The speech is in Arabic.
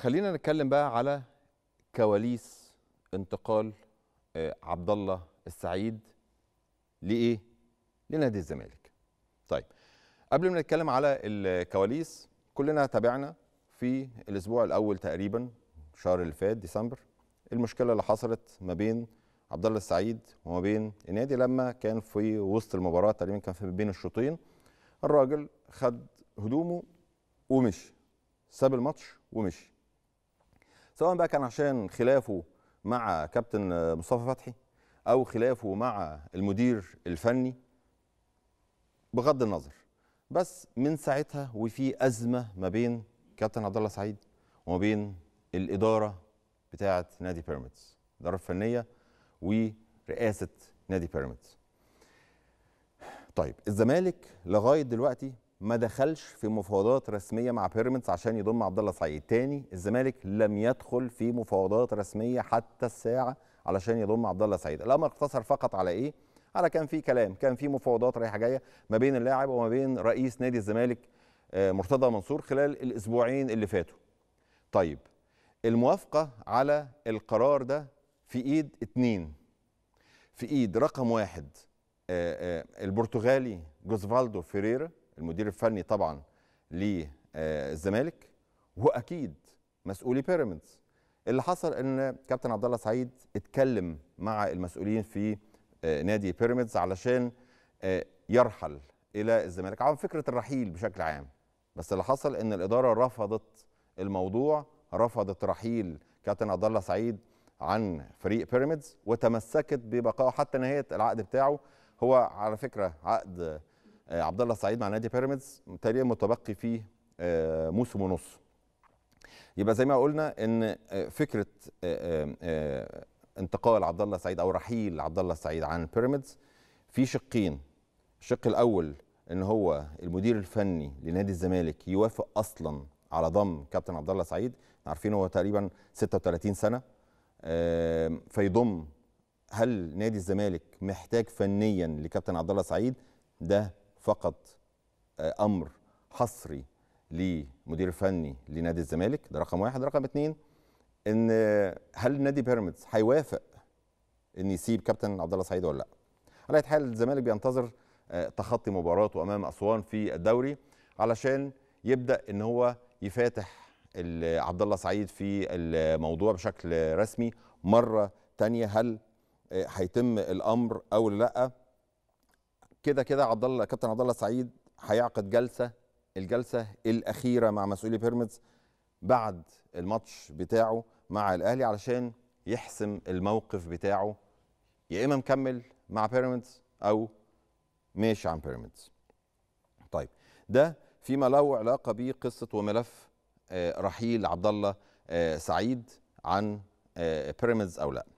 خلينا نتكلم بقى على كواليس انتقال آه، عبد الله السعيد لايه؟ لنادي الزمالك. طيب قبل ما نتكلم على الكواليس كلنا تابعنا في الاسبوع الاول تقريبا الشهر اللي فات ديسمبر المشكله اللي حصلت ما بين عبد الله السعيد وما بين النادي لما كان في وسط المباراه تقريبا كان في بين الشوطين الراجل خد هدومه ومشي ساب الماتش ومشي سواء بقى كان عشان خلافه مع كابتن مصطفى فتحي او خلافه مع المدير الفني بغض النظر بس من ساعتها وفي ازمه ما بين كابتن عبد الله سعيد وما بين الاداره بتاعه نادي بيراميدز الاداره الفنيه ورئاسه نادي بيراميدز طيب الزمالك لغايه دلوقتي ما دخلش في مفاوضات رسميه مع بيراميدز عشان يضم عبد الله سعيد تاني الزمالك لم يدخل في مفاوضات رسميه حتى الساعه علشان يضم عبد الله سعيد الامر اقتصر فقط على ايه على كان في كلام كان في مفاوضات رايحه جايه ما بين اللاعب وما بين رئيس نادي الزمالك آه، مرتضى منصور خلال الاسبوعين اللي فاتوا طيب الموافقه على القرار ده في ايد اتنين في ايد رقم واحد آه، آه، البرتغالي جوزفالدو فيريرا المدير الفني طبعا للزمالك واكيد مسؤولي بيراميدز اللي حصل ان كابتن عبد الله سعيد اتكلم مع المسؤولين في آه، نادي بيراميدز علشان آه، يرحل الى الزمالك عن فكره الرحيل بشكل عام بس اللي حصل ان الاداره رفضت الموضوع رفضت رحيل كابتن عبد الله سعيد عن فريق بيراميدز وتمسكت ببقائه حتى نهايه العقد بتاعه هو على فكره عقد آه، عبد الله السعيد مع نادي بيراميدز تقريبا متبقي فيه آه، موسم ونص يبقى زي ما قلنا ان آه، فكره انتقال عبد الله السعيد او رحيل عبد الله السعيد عن بيراميدز في شقين الشق الاول ان هو المدير الفني لنادي الزمالك يوافق اصلا على ضم كابتن عبد الله سعيد عارفين هو تقريبا 36 سنه فيضم هل نادي الزمالك محتاج فنيا لكابتن عبد الله سعيد ده فقط آه، امر حصري لمدير فني لنادي الزمالك ده رقم واحد رقم اتنين ان هل نادي بيراميدز هيوافق ان يسيب كابتن عبد الله سعيد ولا لا على حال الزمالك بينتظر آه، تخطي مباراته امام اسوان في الدوري علشان يبدا ان هو يفاتح عبد الله سعيد في الموضوع بشكل رسمي مره تانية هل آه، هيتم الامر او لا كده كده عبد الله كابتن عبد الله سعيد هيعقد جلسه الجلسه الاخيره مع مسؤولي بيراميدز بعد الماتش بتاعه مع الاهلي علشان يحسم الموقف بتاعه يا اما مكمل مع بيراميدز او ماشي عن بيراميدز طيب ده فيما له علاقه بقصه وملف آه، رحيل عبد الله آه، سعيد عن آه، بيراميدز او لا